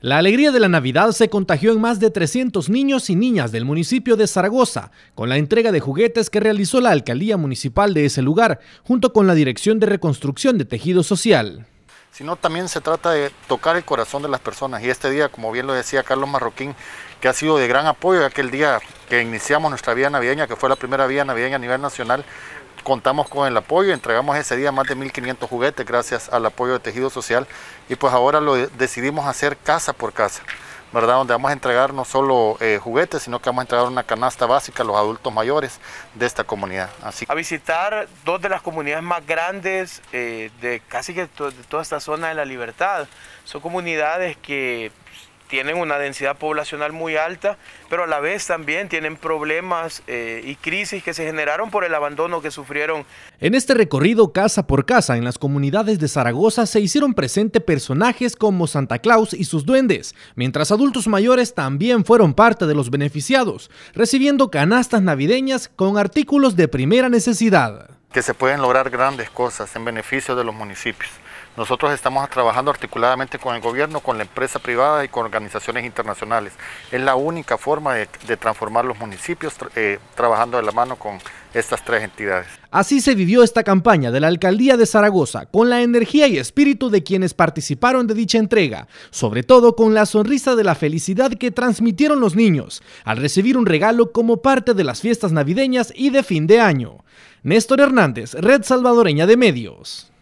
La alegría de la Navidad se contagió en más de 300 niños y niñas del municipio de Zaragoza, con la entrega de juguetes que realizó la alcaldía municipal de ese lugar, junto con la Dirección de Reconstrucción de Tejido Social. Sino también se trata de tocar el corazón de las personas y este día, como bien lo decía Carlos Marroquín, que ha sido de gran apoyo aquel día que iniciamos nuestra Vía navideña, que fue la primera Vía navideña a nivel nacional, contamos con el apoyo, entregamos ese día más de 1.500 juguetes gracias al apoyo de Tejido Social y pues ahora lo decidimos hacer casa por casa. ¿verdad? Donde vamos a entregar no solo eh, juguetes, sino que vamos a entregar una canasta básica a los adultos mayores de esta comunidad. Así. A visitar dos de las comunidades más grandes eh, de casi que de toda esta zona de la libertad. Son comunidades que pues, tienen una densidad poblacional muy alta, pero a la vez también tienen problemas eh, y crisis que se generaron por el abandono que sufrieron. En este recorrido casa por casa en las comunidades de Zaragoza se hicieron presente personajes como Santa Claus y sus duendes, mientras adultos mayores también fueron parte de los beneficiados, recibiendo canastas navideñas con artículos de primera necesidad. Que se pueden lograr grandes cosas en beneficio de los municipios. Nosotros estamos trabajando articuladamente con el gobierno, con la empresa privada y con organizaciones internacionales. Es la única forma de, transformar los municipios eh, trabajando de la mano con estas tres entidades. Así se vivió esta campaña de la Alcaldía de Zaragoza, con la energía y espíritu de quienes participaron de dicha entrega, sobre todo con la sonrisa de la felicidad que transmitieron los niños al recibir un regalo como parte de las fiestas navideñas y de fin de año. Néstor Hernández, Red Salvadoreña de Medios.